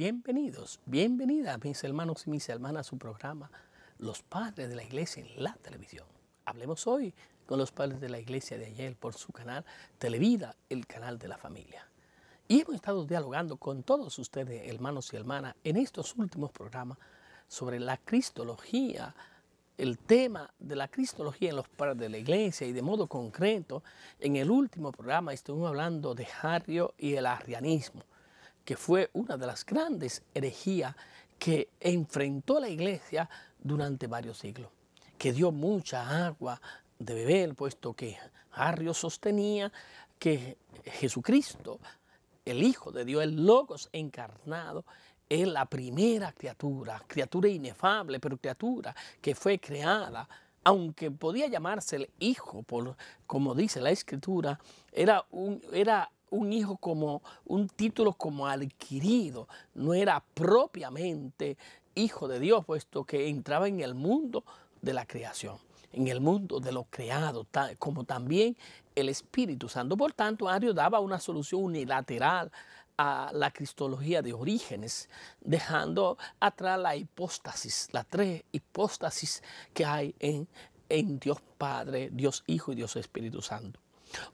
Bienvenidos, bienvenidas mis hermanos y mis hermanas a su programa Los Padres de la Iglesia en la Televisión. Hablemos hoy con los padres de la Iglesia de ayer por su canal Televida, el canal de la familia. Y hemos estado dialogando con todos ustedes, hermanos y hermanas, en estos últimos programas sobre la cristología, el tema de la cristología en los padres de la iglesia y de modo concreto, en el último programa estuvimos hablando de Harrio y el arrianismo que fue una de las grandes herejías que enfrentó la iglesia durante varios siglos, que dio mucha agua de beber, puesto que Arrio sostenía que Jesucristo, el Hijo de Dios, el Logos encarnado, es la primera criatura, criatura inefable, pero criatura que fue creada, aunque podía llamarse el Hijo, por, como dice la Escritura, era, un, era un hijo como un título como adquirido, no era propiamente hijo de Dios, puesto que entraba en el mundo de la creación, en el mundo de lo creado, como también el Espíritu Santo. Por tanto, Ario daba una solución unilateral a la cristología de orígenes, dejando atrás la hipóstasis, la tres hipóstasis que hay en, en Dios Padre, Dios Hijo y Dios Espíritu Santo.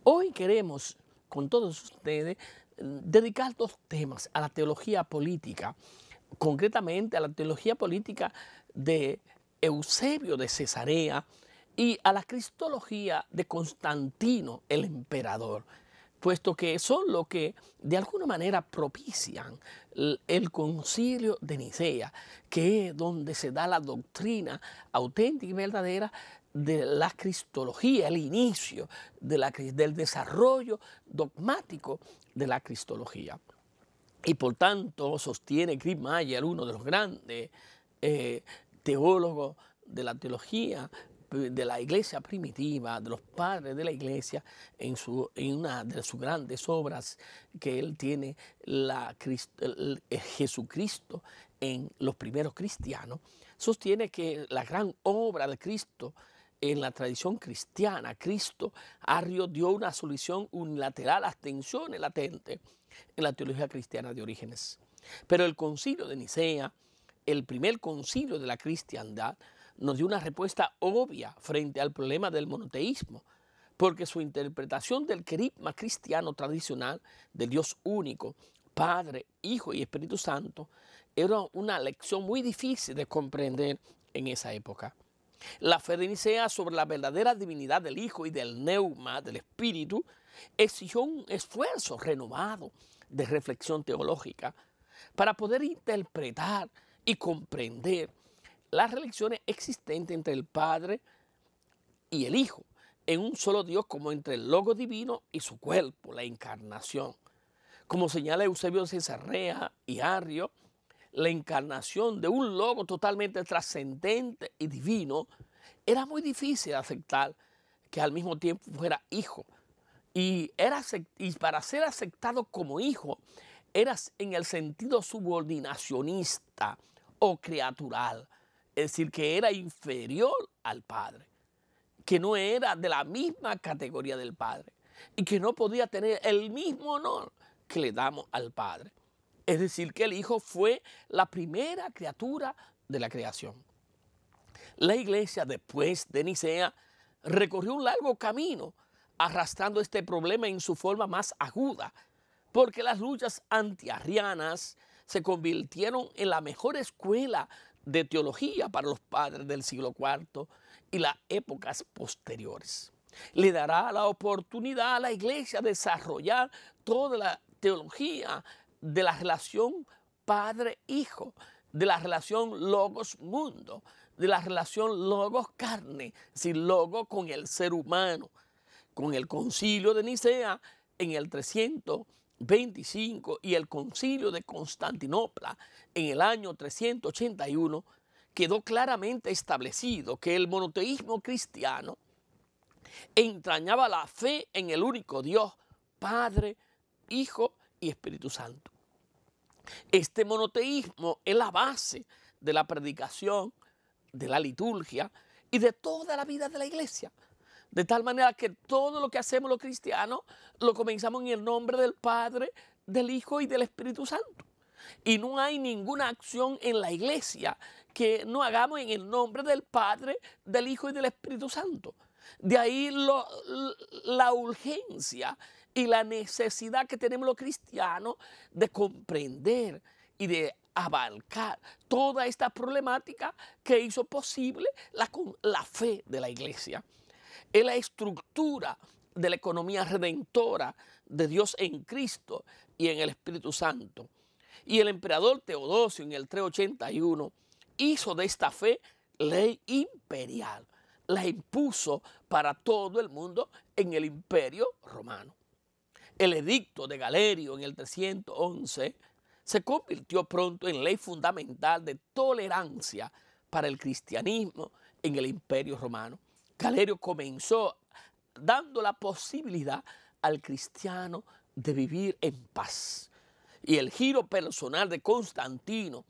Hoy queremos con todos ustedes dedicar dos temas a la teología política, concretamente a la teología política de Eusebio de Cesarea y a la cristología de Constantino el emperador, puesto que son lo que de alguna manera propician el concilio de Nicea, que es donde se da la doctrina auténtica y verdadera de la cristología, el inicio del desarrollo dogmático de la cristología. Y por tanto sostiene Chris Mayer, uno de los grandes eh, teólogos de la teología eh, de la iglesia primitiva, de los padres de la iglesia, en, su, en una de sus grandes obras que él tiene, la Jesucristo en los primeros cristianos, sostiene que la gran obra de Cristo en la tradición cristiana, Cristo Arrio dio una solución unilateral a las tensiones latentes en la teología cristiana de orígenes. Pero el concilio de Nicea, el primer concilio de la cristiandad, nos dio una respuesta obvia frente al problema del monoteísmo, porque su interpretación del querigma cristiano tradicional del Dios único, Padre, Hijo y Espíritu Santo, era una lección muy difícil de comprender en esa época. La fe de Nicea sobre la verdadera divinidad del Hijo y del Neuma, del Espíritu, exigió un esfuerzo renovado de reflexión teológica para poder interpretar y comprender las relaciones existentes entre el Padre y el Hijo, en un solo Dios como entre el Logo Divino y su cuerpo, la encarnación. Como señala Eusebio Cesarea y Arrio, la encarnación de un logo totalmente trascendente y divino, era muy difícil aceptar que al mismo tiempo fuera hijo. Y, era, para ser aceptado como hijo, eras en el sentido subordinacionista o criatural, es decir, que era inferior al padre, que no era de la misma categoría del padre y que no podía tener el mismo honor que le damos al padre. Es decir, que el Hijo fue la primera criatura de la creación. La iglesia después de Nicea recorrió un largo camino arrastrando este problema en su forma más aguda, porque las luchas antiarrianas se convirtieron en la mejor escuela de teología para los padres del siglo IV y las épocas posteriores. Le dará la oportunidad a la iglesia de desarrollar toda la teología de la relación padre-hijo, de la relación logos-mundo, de la relación logos-carne, sin logos con el ser humano, con el concilio de Nicea en el 325 y el concilio de Constantinopla en el año 381, quedó claramente establecido que el monoteísmo cristiano entrañaba la fe en el único Dios, Padre, Hijo y Espíritu Santo. Este monoteísmo es la base de la predicación, de la liturgia y de toda la vida de la iglesia. De tal manera que todo lo que hacemos los cristianos lo comenzamos en el nombre del Padre, del Hijo y del Espíritu Santo. Y no hay ninguna acción en la iglesia que no hagamos en el nombre del Padre, del Hijo y del Espíritu Santo. De ahí la urgencia y la necesidad que tenemos los cristianos de comprender y de abarcar toda esta problemática que hizo posible la, la fe de la iglesia. Es la estructura de la economía redentora de Dios en Cristo y en el Espíritu Santo. Y el emperador Teodosio en el 381 hizo de esta fe ley imperial. La impuso para todo el mundo en el imperio romano. El edicto de Galerio en el 311 se convirtió pronto en ley fundamental de tolerancia para el cristianismo en el imperio romano. Galerio comenzó dando la posibilidad al cristiano de vivir en paz. Y el giro personal de Constantino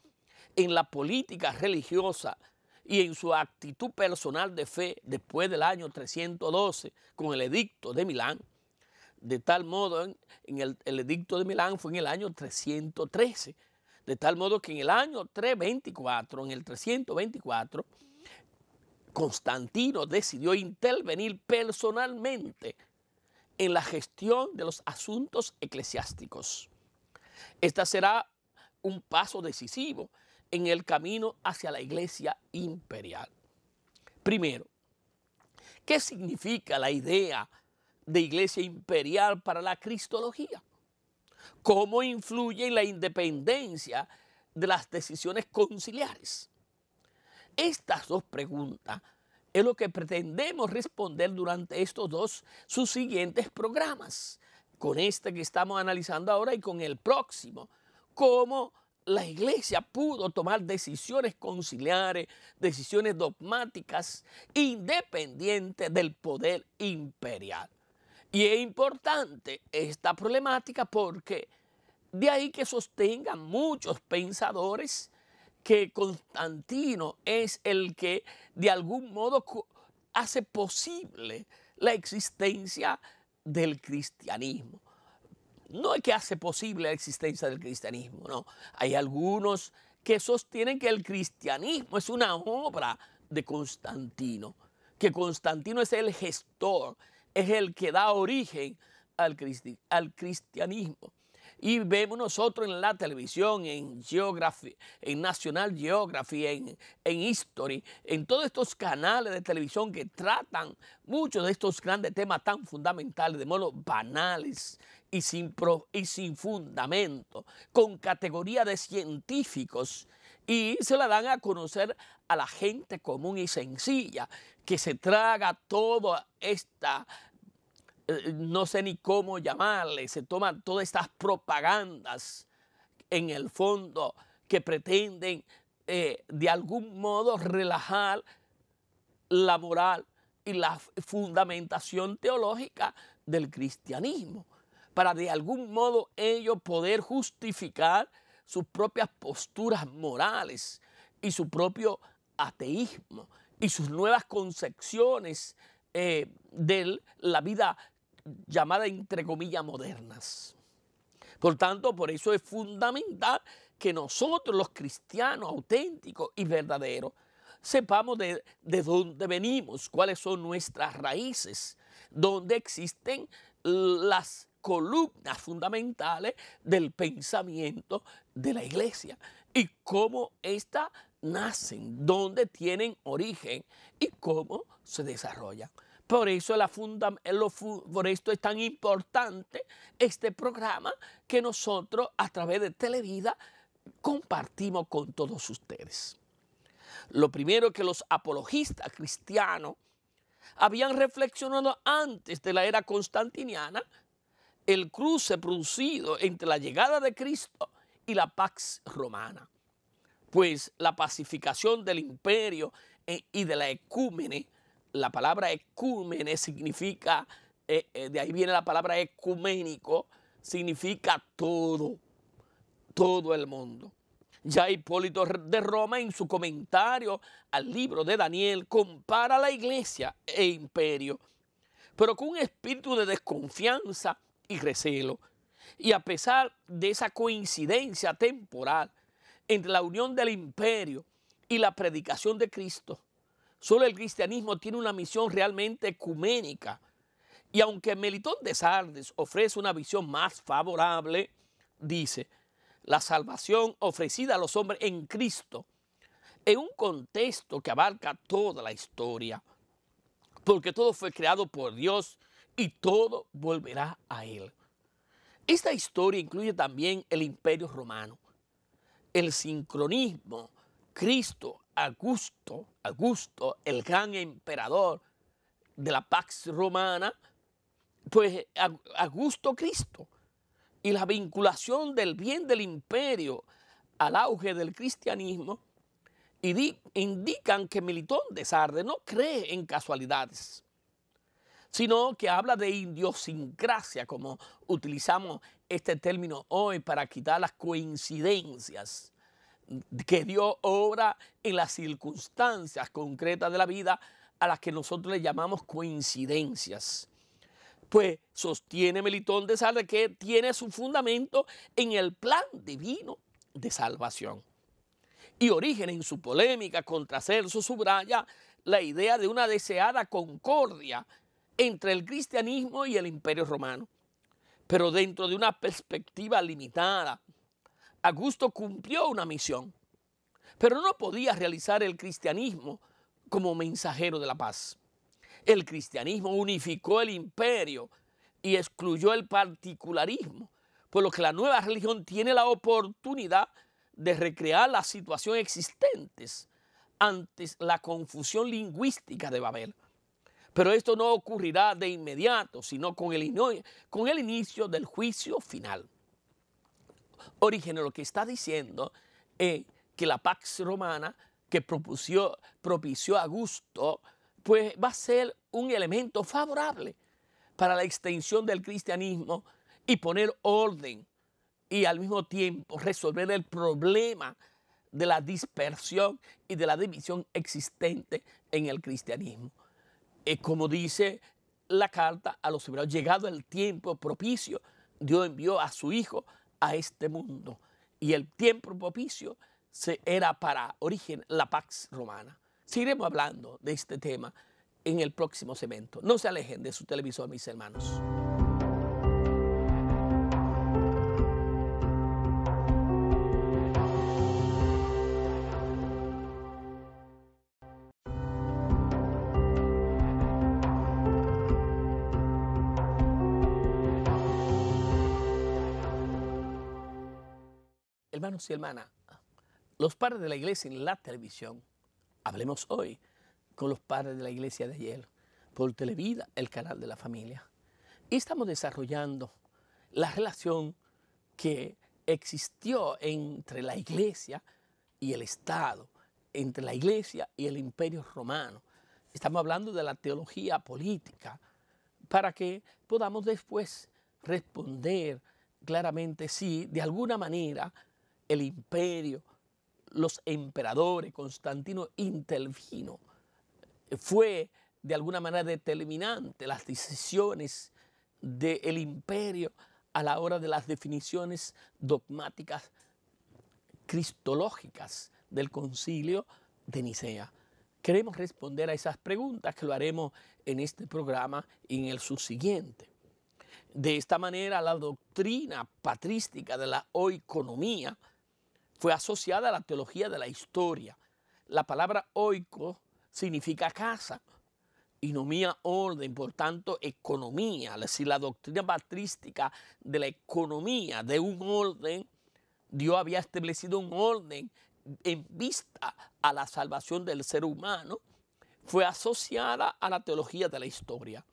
en la política religiosa y en su actitud personal de fe después del año 312 con el edicto de Milán de tal modo, en el, edicto de Milán fue en el año 313, de tal modo que en el año 324, en el 324, Constantino decidió intervenir personalmente en la gestión de los asuntos eclesiásticos. Este será un paso decisivo en el camino hacia la iglesia imperial. Primero, ¿qué significa la idea de Iglesia Imperial para la Cristología? ¿Cómo influye en la independencia de las decisiones conciliares? Estas dos preguntas es lo que pretendemos responder durante estos dos sus siguientes programas, con este que estamos analizando ahora y con el próximo, cómo la iglesia pudo tomar decisiones conciliares, decisiones dogmáticas, independientes del poder imperial. Y es importante esta problemática porque de ahí que sostengan muchos pensadores que Constantino es el que de algún modo hace posible la existencia del cristianismo. No es que hace posible la existencia del cristianismo, no. Hay algunos que sostienen que el cristianismo es una obra de Constantino, que Constantino es el gestor, es el que da origen al, al cristianismo. Y vemos nosotros en la televisión, en Geography, en National Geography, en, en History, en todos estos canales de televisión que tratan muchos de estos grandes temas tan fundamentales, de modo banales y sin, y sin fundamento, con categoría de científicos y se la dan a conocer a la gente común y sencilla que se traga toda esta eh, no sé ni cómo llamarle, se toman todas estas propagandas en el fondo que pretenden eh, de algún modo relajar la moral y la fundamentación teológica del cristianismo, para de algún modo ellos poder justificar sus propias posturas morales y su propio ateísmo y sus nuevas concepciones eh, de la vida llamada entre comillas modernas. Por tanto, por eso es fundamental que nosotros los cristianos auténticos y verdaderos sepamos de, dónde venimos, cuáles son nuestras raíces, dónde existen las columnas fundamentales del pensamiento de la iglesia y cómo éstas nacen, dónde tienen origen y cómo se desarrollan. Por eso, esto es tan importante este programa que nosotros a través de Televida compartimos con todos ustedes. Lo primero que los apologistas cristianos habían reflexionado antes de la era constantiniana, el cruce producido entre la llegada de Cristo y la Pax Romana. Pues la pacificación del imperio eh, y de la ecúmene la palabra ecumene significa, eh, eh, de ahí viene la palabra ecuménico, significa todo, todo el mundo. Ya Hipólito de Roma en su comentario al libro de Daniel compara la iglesia e imperio, pero con un espíritu de desconfianza y recelo. Y a pesar de esa coincidencia temporal entre la unión del imperio y la predicación de Cristo, Solo el cristianismo tiene una misión realmente ecuménica. Y aunque Melitón de Sardes ofrece una visión más favorable, dice, la salvación ofrecida a los hombres en Cristo, en un contexto que abarca toda la historia, porque todo fue creado por Dios y todo volverá a Él. Esta historia incluye también el imperio romano, el sincronismo, Cristo Augusto, el gran emperador de la Pax Romana, pues Augusto Cristo y la vinculación del bien del imperio al auge del cristianismo indican que Militón de Sardes no cree en casualidades, sino que habla de idiosincrasia, como utilizamos este término hoy para quitar las coincidencias que Dios obra en las circunstancias concretas de la vida a las que nosotros le llamamos coincidencias. Pues sostiene Melitón de Sarre que tiene su fundamento en el plan divino de salvación. Y origen en su polémica contra Celso subraya la idea de una deseada concordia entre el cristianismo y el imperio romano, pero dentro de una perspectiva limitada Augusto cumplió una misión, pero no podía realizar el cristianismo como mensajero de la paz. El cristianismo unificó el imperio y excluyó el particularismo, por lo que la nueva religión tiene la oportunidad de recrear la situación existentes ante la confusión lingüística de Babel. Pero esto no ocurrirá de inmediato, sino con el inicio del juicio final. Orígenes lo que está diciendo es eh, que la Pax Romana que propició Augusto, pues va a ser un elemento favorable para la extensión del cristianismo y poner orden y al mismo tiempo resolver el problema de la dispersión y de la división existente en el cristianismo. Eh, como dice la carta a los hebreos, llegado el tiempo propicio, Dios envió a su Hijo a este mundo. Y el tiempo propicio se, era para origen la Pax Romana. Seguiremos hablando de este tema en el próximo segmento. No se alejen de su televisor, mis hermanos. Hermanos y hermanas, los padres de la iglesia en la televisión, hablemos hoy con los padres de la iglesia de ayer, por Televida, el canal de la familia. Y estamos desarrollando la relación que existió entre la iglesia y el Estado, entre la iglesia y el imperio romano. Estamos hablando de la teología política para que podamos después responder claramente si de alguna manera el imperio, los emperadores, Constantino intervino, fue de alguna manera determinante las decisiones del imperio a la hora de las definiciones dogmáticas cristológicas del concilio de Nicea. Queremos responder a esas preguntas que lo haremos en este programa y en el subsiguiente. De esta manera, la doctrina patrística de la oikonomía, fue asociada a la teología de la historia. La palabra oico significa casa, y nomía orden, por tanto, economía, es decir, la doctrina patrística de la economía, de un orden, Dios había establecido un orden en vista a la salvación del ser humano, fue asociada a la teología de la historia.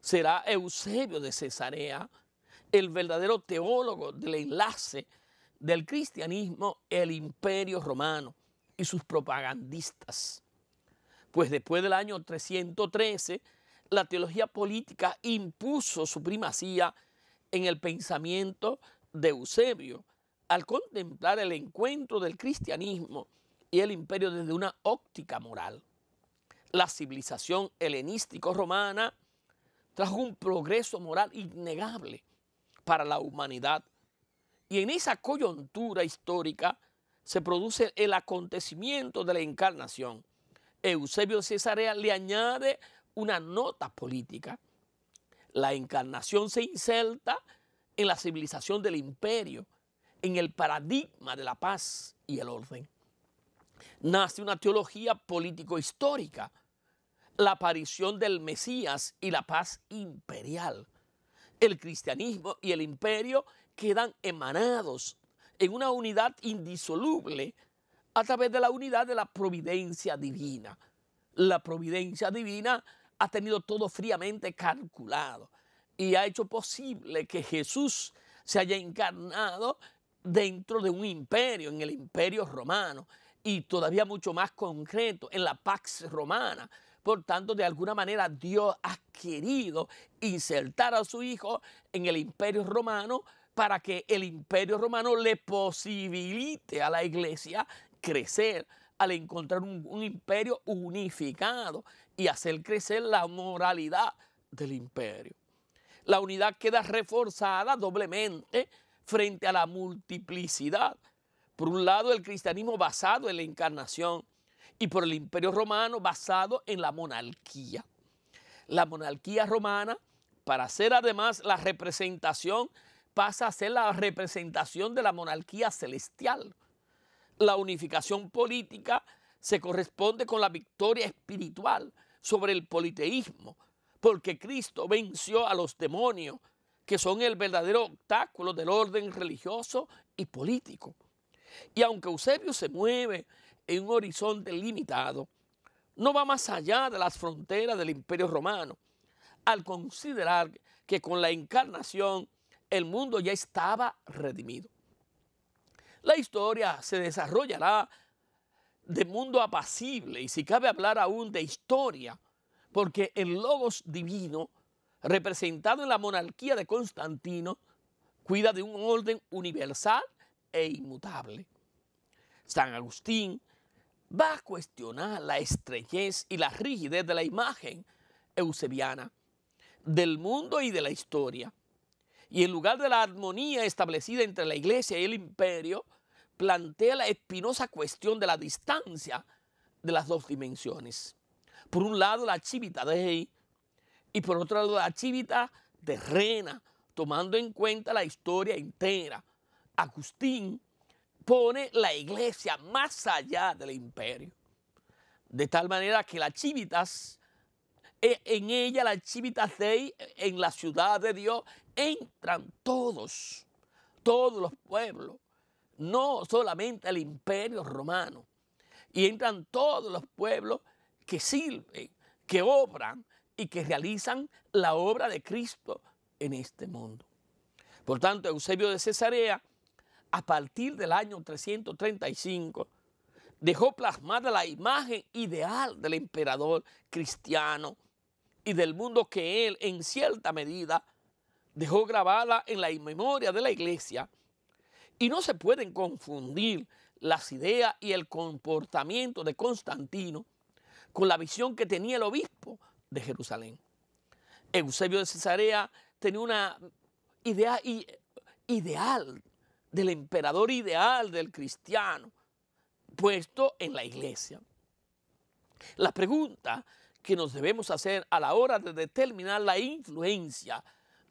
Será Eusebio de Cesarea el verdadero teólogo del enlace del cristianismo el imperio romano y sus propagandistas. Pues después del año 313, la teología política impuso su primacía en el pensamiento de Eusebio al contemplar el encuentro del cristianismo y el imperio desde una óptica moral. La civilización helenístico-romana trajo un progreso moral innegable para la humanidad y en esa coyuntura histórica se produce el acontecimiento de la encarnación. Eusebio Cesarea le añade una nota política. La encarnación se inserta en la civilización del imperio, en el paradigma de la paz y el orden. Nace una teología político-histórica, la aparición del Mesías y la paz imperial, el cristianismo y el imperio quedan emanados en una unidad indisoluble a través de la unidad de la providencia divina. La providencia divina ha tenido todo fríamente calculado y ha hecho posible que Jesús se haya encarnado dentro de un imperio, en el imperio romano, y todavía mucho más concreto, en la Pax Romana. Por tanto, de alguna manera Dios ha querido insertar a su Hijo en el imperio romano para que el imperio romano le posibilite a la iglesia crecer al encontrar un, imperio unificado y hacer crecer la moralidad del imperio. La unidad queda reforzada doblemente frente a la multiplicidad. Por un lado, el cristianismo basado en la encarnación y por el imperio romano basado en la monarquía. La monarquía romana, para ser además la representación pasa a ser la representación de la monarquía celestial. La unificación política se corresponde con la victoria espiritual sobre el politeísmo, porque Cristo venció a los demonios, que son el verdadero obstáculo del orden religioso y político. Y aunque Eusebio se mueve en un horizonte limitado, no va más allá de las fronteras del imperio romano, al considerar que con la encarnación el mundo ya estaba redimido. La historia se desarrollará de mundo apacible y si cabe hablar aún de historia, porque el logos divino, representado en la monarquía de Constantino, cuida de un orden universal e inmutable. San Agustín va a cuestionar la estrechez y la rigidez de la imagen eusebiana del mundo y de la historia y en lugar de la armonía establecida entre la iglesia y el imperio, plantea la espinosa cuestión de la distancia de las dos dimensiones. Por un lado, la chivita de dei y por otro lado, la chivita terrena, tomando en cuenta la historia entera. Agustín pone la iglesia más allá del imperio, de tal manera que la chivitas e, en ella la Civitas Dei, en la ciudad de Dios, entran todos, todos los pueblos, no solamente el imperio romano, y entran todos los pueblos que sirven, que obran y que realizan la obra de Cristo en este mundo. Por tanto, Eusebio de Cesarea, a partir del año 335, dejó plasmada la imagen ideal del emperador cristiano y del mundo que él, en cierta medida, dejó grabada en la memoria de la iglesia y no se pueden confundir las ideas y el comportamiento de Constantino con la visión que tenía el obispo de Jerusalén. Eusebio de Cesarea tenía una idea ideal del emperador ideal del cristiano puesto en la iglesia. La pregunta que nos debemos hacer a la hora de determinar la influencia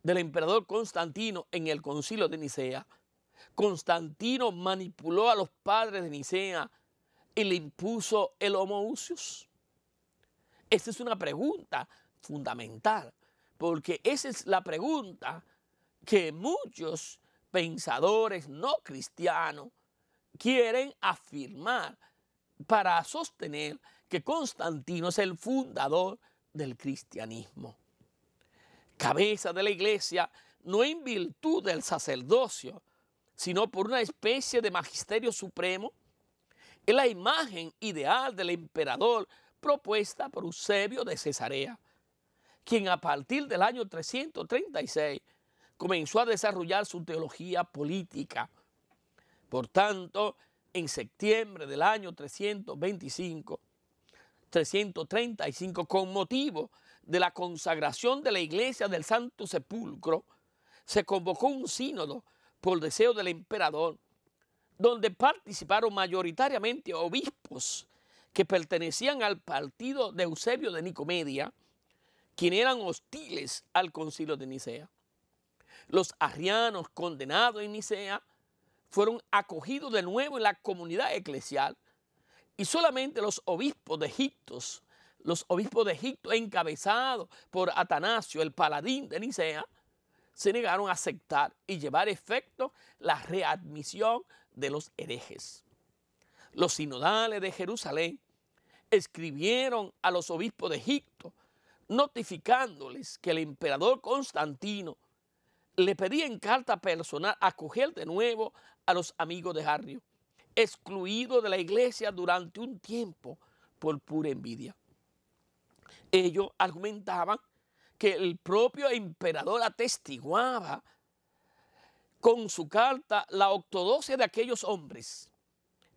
del emperador Constantino en el concilio de Nicea, Constantino manipuló a los padres de Nicea y le impuso el homoousius? Esta es una pregunta fundamental, porque esa es la pregunta que muchos pensadores no cristianos quieren afirmar para sostener que Constantino es el fundador del cristianismo cabeza de la iglesia, no en virtud del sacerdocio, sino por una especie de magisterio supremo, es la imagen ideal del emperador propuesta por Eusebio de Cesarea, quien a partir del año 336 comenzó a desarrollar su teología política. Por tanto, en septiembre del año 325, 335, con motivo de la consagración de la iglesia del Santo Sepulcro, se convocó un sínodo por deseo del emperador, donde participaron mayoritariamente obispos que pertenecían al partido de Eusebio de Nicomedia, quienes eran hostiles al concilio de Nicea. Los arrianos condenados en Nicea fueron acogidos de nuevo en la comunidad eclesial y solamente los obispos de Egipto los obispos de Egipto encabezados por Atanasio, el paladín de Nicea, se negaron a aceptar y llevar efecto la readmisión de los herejes. Los sinodales de Jerusalén escribieron a los obispos de Egipto notificándoles que el emperador Constantino le pedía en carta personal acoger de nuevo a los amigos de Harrio, excluido de la iglesia durante un tiempo por pura envidia. Ellos argumentaban que el propio emperador atestiguaba con su carta la ortodoxia de aquellos hombres,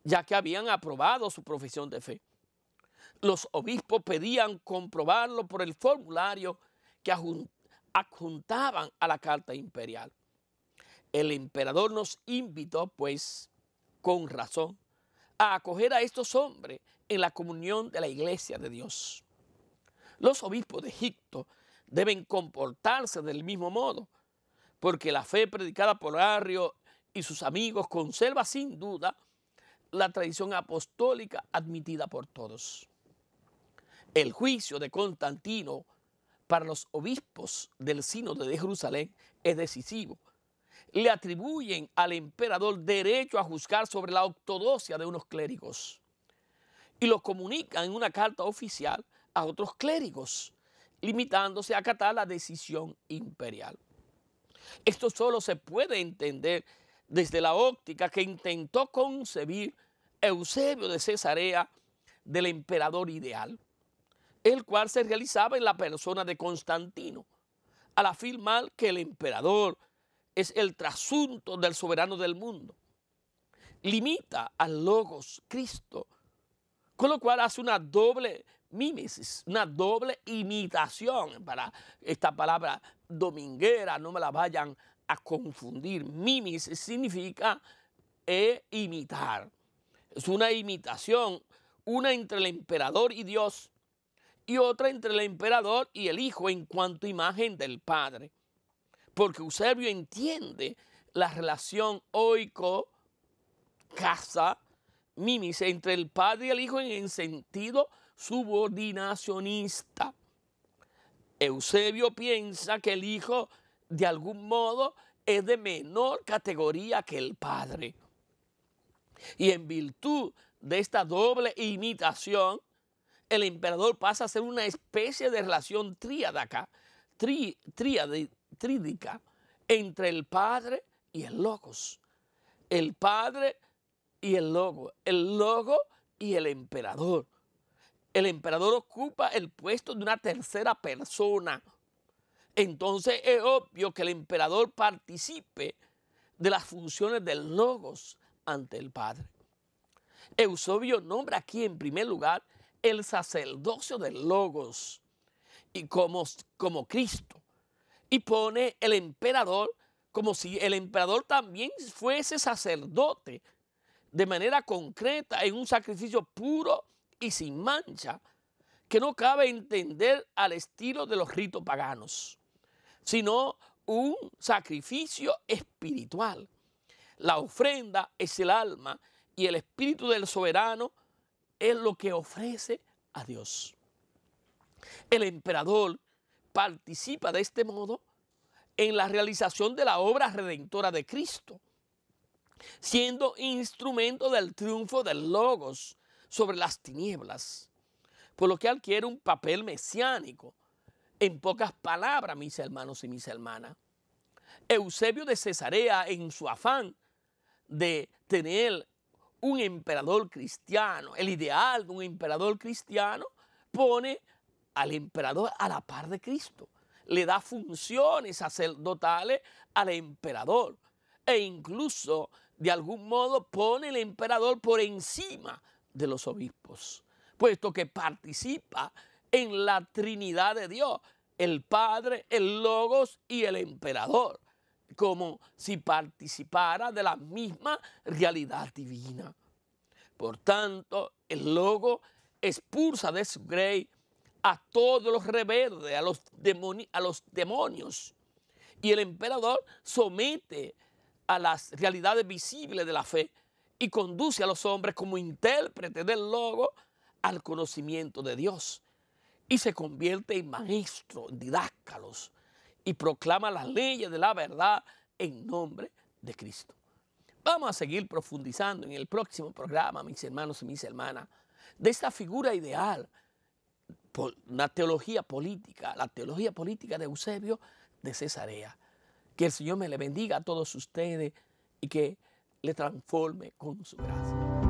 ya que habían aprobado su profesión de fe. Los obispos pedían comprobarlo por el formulario que adjuntaban a la carta imperial. El emperador nos invitó, pues, con razón, a acoger a estos hombres en la comunión de la iglesia de Dios. Los obispos de Egipto deben comportarse del mismo modo, porque la fe predicada por Arrio y sus amigos conserva sin duda la tradición apostólica admitida por todos. El juicio de Constantino para los obispos del sínodo de Jerusalén es decisivo. Le atribuyen al emperador derecho a juzgar sobre la ortodoxia de unos clérigos y lo comunican en una carta oficial a otros clérigos, limitándose a acatar la decisión imperial. Esto solo se puede entender desde la óptica que intentó concebir Eusebio de Cesarea del emperador ideal, el cual se realizaba en la persona de Constantino, al afirmar que el emperador es el trasunto del soberano del mundo. Limita al Logos Cristo, con lo cual hace una doble mimesis, una doble imitación para esta palabra dominguera, no me la vayan a confundir. Mimis significa e imitar. Es una imitación, una entre el emperador y Dios y otra entre el emperador y el Hijo en cuanto a imagen del Padre. Porque Eusebio entiende la relación oico, casa, mimis, entre el Padre y el Hijo en el sentido subordinacionista. Eusebio piensa que el hijo de algún modo es de menor categoría que el padre. Y en virtud de esta doble imitación, el emperador pasa a ser una especie de relación tríadaca, tri, trídica, entre el padre y el logos. El padre y el logo, el logo y el emperador el emperador ocupa el puesto de una tercera persona. Entonces es obvio que el emperador participe de las funciones del logos ante el Padre. Eusobio nombra aquí en primer lugar el sacerdocio del logos y como, como Cristo y pone el emperador como si el emperador también fuese sacerdote de manera concreta en un sacrificio puro y sin mancha que no cabe entender al estilo de los ritos paganos, sino un sacrificio espiritual. La ofrenda es el alma y el espíritu del soberano es lo que ofrece a Dios. El emperador participa de este modo en la realización de la obra redentora de Cristo, siendo instrumento del triunfo del Logos sobre las tinieblas, por lo que adquiere un papel mesiánico. En pocas palabras, mis hermanos y mis hermanas, Eusebio de Cesarea, en su afán de tener un emperador cristiano, el ideal de un emperador cristiano, pone al emperador a la par de Cristo. Le da funciones sacerdotales al emperador e incluso de algún modo pone el emperador por encima de los obispos, puesto que participa en la Trinidad de Dios, el Padre, el Logos y el Emperador, como si participara de la misma realidad divina. Por tanto, el Logos expulsa de su grey a todos los rebeldes, a los, a los demonios, y el emperador somete a las realidades visibles de la fe y conduce a los hombres como intérprete del logo al conocimiento de Dios y se convierte en maestro, en didáscalos y proclama las leyes de la verdad en nombre de Cristo. Vamos a seguir profundizando en el próximo programa, mis hermanos y mis hermanas, de esta figura ideal, la teología política, la teología política de Eusebio de Cesarea. Que el Señor me le bendiga a todos ustedes y que transforme con su gracia.